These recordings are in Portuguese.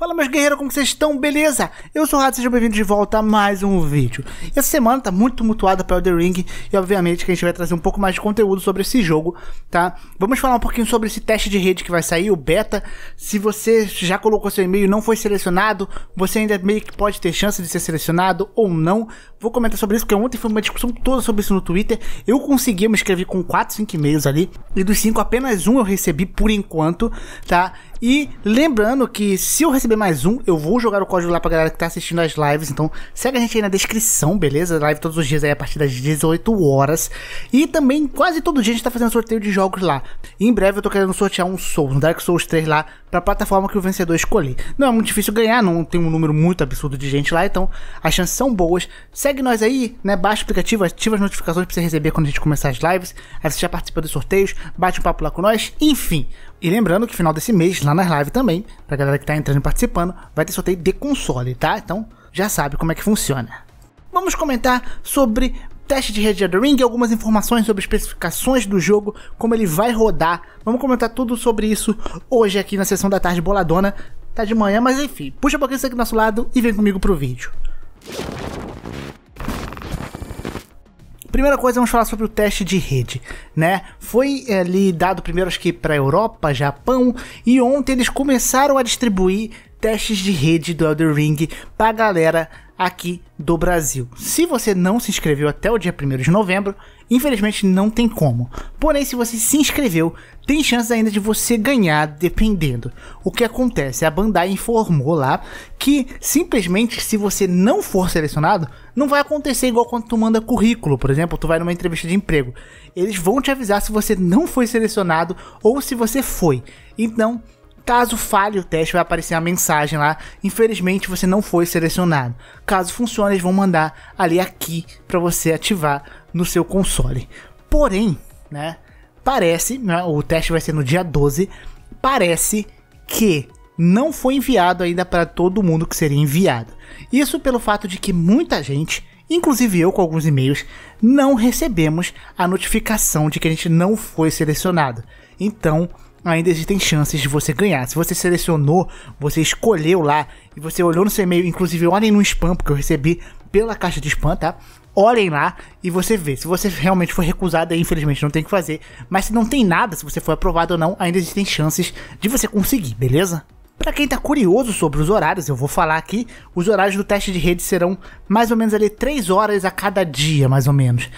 Fala meus guerreiros, como vocês estão? Beleza? Eu sou o Rato, sejam bem-vindos de volta a mais um vídeo. Essa semana tá muito mutuada para The Ring e obviamente que a gente vai trazer um pouco mais de conteúdo sobre esse jogo, tá? Vamos falar um pouquinho sobre esse teste de rede que vai sair, o beta. Se você já colocou seu e-mail e não foi selecionado, você ainda meio que pode ter chance de ser selecionado ou não vou comentar sobre isso, porque ontem foi uma discussão toda sobre isso no Twitter. Eu consegui, eu me inscrevi com 4, 5 e-mails ali. E dos 5, apenas um eu recebi por enquanto, tá? E lembrando que se eu receber mais um, eu vou jogar o código lá pra galera que tá assistindo as lives. Então segue a gente aí na descrição, beleza? Live todos os dias aí a partir das 18 horas. E também quase todo dia a gente tá fazendo sorteio de jogos lá. E em breve eu tô querendo sortear um Souls, um Dark Souls 3 lá, pra plataforma que o vencedor escolher. Não é muito difícil ganhar, não tem um número muito absurdo de gente lá, então as chances são boas. Segue segue nós aí, né? Baixa o aplicativo, ativa as notificações pra você receber quando a gente começar as lives. Aí você já participa dos sorteios, bate um papo lá com nós. Enfim. E lembrando que final desse mês, lá nas lives também, pra galera que tá entrando e participando, vai ter sorteio de console, tá? Então já sabe como é que funciona. Vamos comentar sobre teste de Red Dead Ring, algumas informações sobre especificações do jogo, como ele vai rodar. Vamos comentar tudo sobre isso hoje aqui na sessão da tarde boladona. Tá de manhã, mas enfim, puxa um pouquinho isso aqui tá do nosso lado e vem comigo pro vídeo. Primeira coisa, vamos falar sobre o teste de rede, né? Foi eh, ali dado primeiro, acho que para Europa, Japão, e ontem eles começaram a distribuir testes de rede do Elder Ring para a galera aqui do Brasil. Se você não se inscreveu até o dia 1 de novembro, Infelizmente não tem como. Porém, se você se inscreveu, tem chance ainda de você ganhar, dependendo. O que acontece? A Bandai informou lá que simplesmente se você não for selecionado, não vai acontecer igual quando tu manda currículo, por exemplo, tu vai numa entrevista de emprego. Eles vão te avisar se você não foi selecionado ou se você foi. Então, Caso falhe o teste, vai aparecer a mensagem lá. Infelizmente, você não foi selecionado. Caso funcione, eles vão mandar ali aqui para você ativar no seu console. Porém, né? Parece, né, o teste vai ser no dia 12. Parece que não foi enviado ainda para todo mundo que seria enviado. Isso pelo fato de que muita gente, inclusive eu com alguns e-mails, não recebemos a notificação de que a gente não foi selecionado. Então, ainda existem chances de você ganhar. Se você selecionou, você escolheu lá e você olhou no seu e-mail, inclusive olhem no spam, porque eu recebi pela caixa de spam, tá? Olhem lá e você vê. Se você realmente foi recusado, aí, infelizmente não tem o que fazer. Mas se não tem nada, se você foi aprovado ou não, ainda existem chances de você conseguir, beleza? Para quem está curioso sobre os horários, eu vou falar aqui, os horários do teste de rede serão mais ou menos ali 3 horas a cada dia, mais ou menos.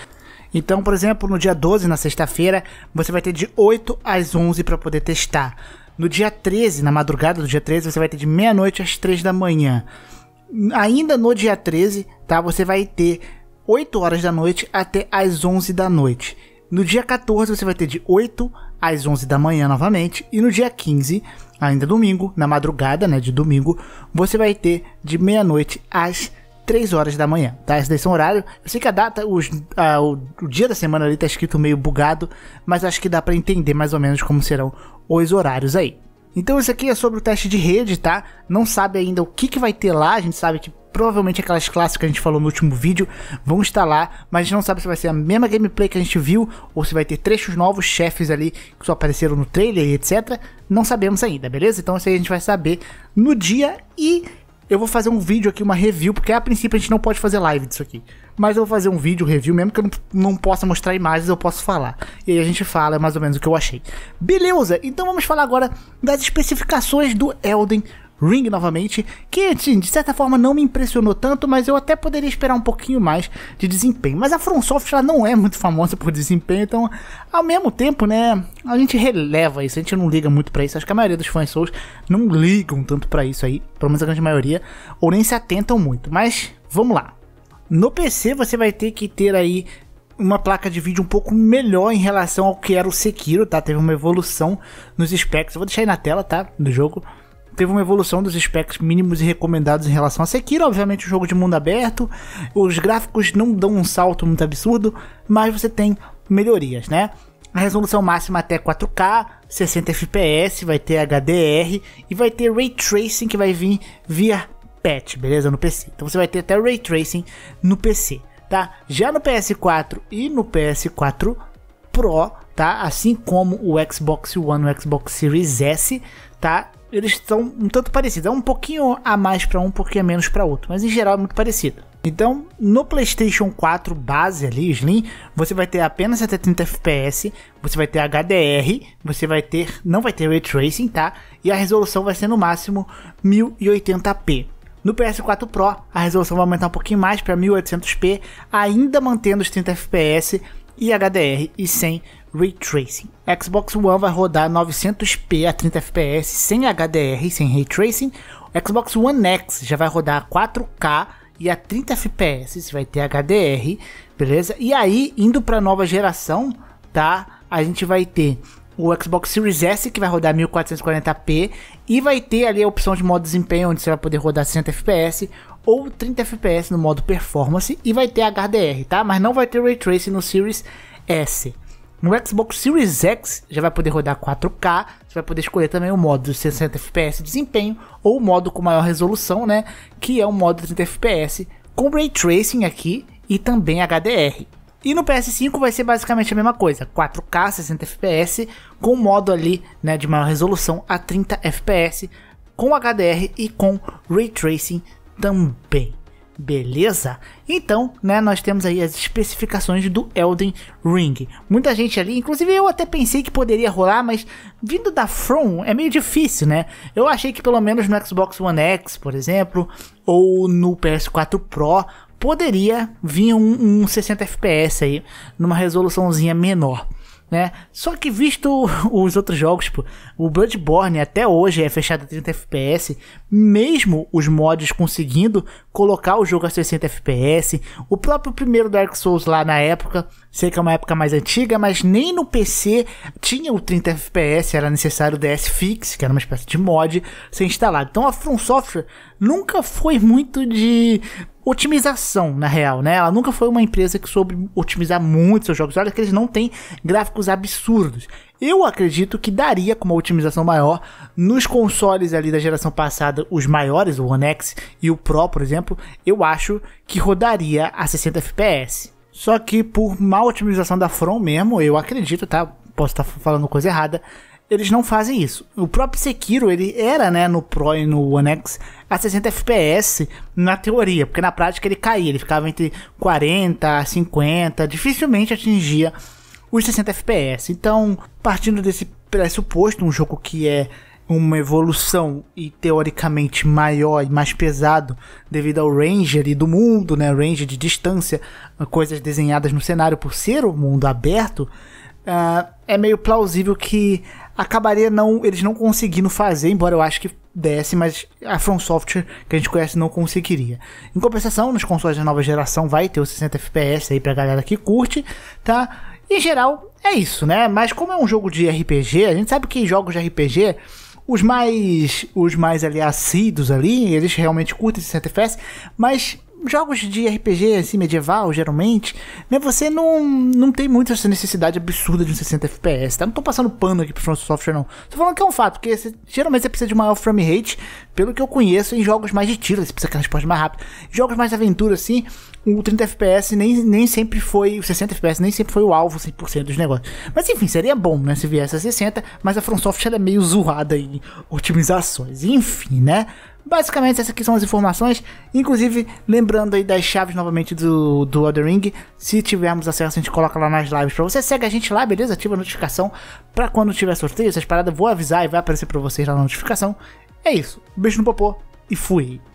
Então, por exemplo, no dia 12, na sexta-feira, você vai ter de 8 às 11 para poder testar. No dia 13, na madrugada do dia 13, você vai ter de meia-noite às 3 da manhã. Ainda no dia 13, tá? Você vai ter 8 horas da noite até às 11 da noite. No dia 14 você vai ter de 8 às 11 da manhã novamente e no dia 15, ainda domingo, na madrugada, né, de domingo, você vai ter de meia-noite às 3 horas da manhã, tá? Esse daí são horário. Eu sei que a data, os, a, o, o, dia da semana ali tá escrito meio bugado, mas acho que dá para entender mais ou menos como serão os horários aí. Então isso aqui é sobre o teste de rede, tá? Não sabe ainda o que, que vai ter lá, a gente sabe que provavelmente aquelas classes que a gente falou no último vídeo vão estar lá, mas a gente não sabe se vai ser a mesma gameplay que a gente viu ou se vai ter trechos novos, chefes ali que só apareceram no trailer e etc. Não sabemos ainda, beleza? Então isso aí a gente vai saber no dia e eu vou fazer um vídeo aqui, uma review, porque a princípio a gente não pode fazer live disso aqui. Mas eu vou fazer um vídeo, review, mesmo que eu não, não possa mostrar imagens, eu posso falar. E aí a gente fala mais ou menos o que eu achei. Beleza, então vamos falar agora das especificações do Elden Ring novamente, que assim, de certa forma não me impressionou tanto, mas eu até poderia esperar um pouquinho mais de desempenho. Mas a From Software não é muito famosa por desempenho, então ao mesmo tempo, né, a gente releva isso, a gente não liga muito para isso. Acho que a maioria dos fãs Souls não ligam tanto para isso aí, pelo menos a grande maioria, ou nem se atentam muito. Mas vamos lá. No PC você vai ter que ter aí uma placa de vídeo um pouco melhor em relação ao que era o Sekiro, tá? Teve uma evolução nos specs. Eu vou deixar aí na tela, tá? Do jogo teve uma evolução dos specs mínimos e recomendados em relação a Sekiro, obviamente o jogo de mundo aberto, os gráficos não dão um salto muito absurdo, mas você tem melhorias, né? A resolução máxima até 4K, 60 FPS, vai ter HDR e vai ter Ray Tracing que vai vir via patch, beleza? No PC. Então você vai ter até Ray Tracing no PC, tá? Já no PS4 e no PS4 Pro, tá? Assim como o Xbox One, o Xbox Series S, tá? eles estão um tanto parecidos. É um pouquinho a mais para um, um pouquinho a menos para outro, mas em geral é muito parecido. Então, no PlayStation 4 base ali, Slim, você vai ter apenas até 30 FPS, você vai ter HDR, você vai ter, não vai ter ray tracing, tá? E a resolução vai ser no máximo 1080p. No PS4 Pro, a resolução vai aumentar um pouquinho mais para 1800p, ainda mantendo os 30 FPS e HDR e 100 Ray Tracing. Xbox One vai rodar 900p a 30 fps sem HDR e sem Ray Tracing. Xbox One X já vai rodar 4K e a 30 fps, vai ter HDR, beleza? E aí, indo para nova geração, tá? A gente vai ter o Xbox Series S que vai rodar 1440p e vai ter ali a opção de modo desempenho onde você vai poder rodar 60 fps ou 30 fps no modo performance e vai ter HDR, tá? Mas não vai ter ray tracing no Series S. No Xbox Series X já vai poder rodar 4K, você vai poder escolher também o modo de 60 FPS de desempenho ou o modo com maior resolução, né, que é o modo 30 FPS com ray tracing aqui e também HDR. E no PS5 vai ser basicamente a mesma coisa, 4K 60 FPS com modo ali, né, de maior resolução a 30 FPS com HDR e com ray tracing também. Beleza? Então, né, nós temos aí as especificações do Elden Ring. Muita gente ali, inclusive eu até pensei que poderia rolar, mas vindo da From é meio difícil, né? Eu achei que pelo menos no Xbox One X, por exemplo, ou no PS4 Pro, poderia vir um, um 60 FPS aí, numa resoluçãozinha menor né? Só que visto os outros jogos, tipo, o Bloodborne até hoje é fechado a 30 FPS, mesmo os mods conseguindo colocar o jogo a 60 FPS, o próprio primeiro Dark Souls lá na época, sei que é uma época mais antiga, mas nem no PC tinha o 30 FPS, era necessário o DS Fix, que era uma espécie de mod, ser instalado. Então a From Software nunca foi muito de otimização, na real, né? Ela nunca foi uma empresa que soube otimizar muito seus jogos. Olha que eles não têm gráficos absurdos. Eu acredito que daria com uma otimização maior nos consoles ali da geração passada, os maiores, o One X e o Pro, por exemplo, eu acho que rodaria a 60 FPS. Só que por má otimização da From mesmo, eu acredito, tá? Posso estar tá falando coisa errada, eles não fazem isso. O próprio Sekiro, ele era, né, no Pro e no One X, a 60 FPS na teoria, porque na prática ele caía, ele ficava entre 40 a 50, dificilmente atingia os 60 FPS. Então, partindo desse pressuposto, um jogo que é uma evolução e teoricamente maior e mais pesado devido ao range ali do mundo, né, range de distância, coisas desenhadas no cenário por ser o um mundo aberto, uh, é meio plausível que acabaria não eles não conseguindo fazer, embora eu acho que desse, mas a From Software que a gente conhece não conseguiria. Em compensação, nos consoles da nova geração vai ter o 60 FPS aí pra galera que curte, tá? Em geral, é isso, né? Mas como é um jogo de RPG, a gente sabe que jogos de RPG os mais os mais ali assíduos ali, eles realmente curtem 60 FPS, mas jogos de RPG assim, medieval, geralmente, né, você não, não tem muito essa necessidade absurda de um 60 FPS, tá? Não tô passando pano aqui pro Front Software, não. Tô falando que é um fato, porque você, geralmente você precisa de maior frame rate, pelo que eu conheço, em jogos mais de tiro, você precisa que a resposta mais rápida. Jogos mais de aventura, assim, o 30 FPS nem, nem sempre foi, o 60 FPS nem sempre foi o alvo 100% dos negócios. Mas enfim, seria bom, né, se viesse a 60, mas a From Software é meio zoada em otimizações, enfim, né? Basicamente, essas aqui são as informações. Inclusive, lembrando aí das chaves novamente do, do Other Ring. Se tivermos acesso, a gente coloca lá nas lives pra você. Segue a gente lá, beleza? Ativa a notificação pra quando tiver sorteio. Essas paradas, vou avisar e vai aparecer pra vocês lá na notificação. É isso. Beijo no popô e fui.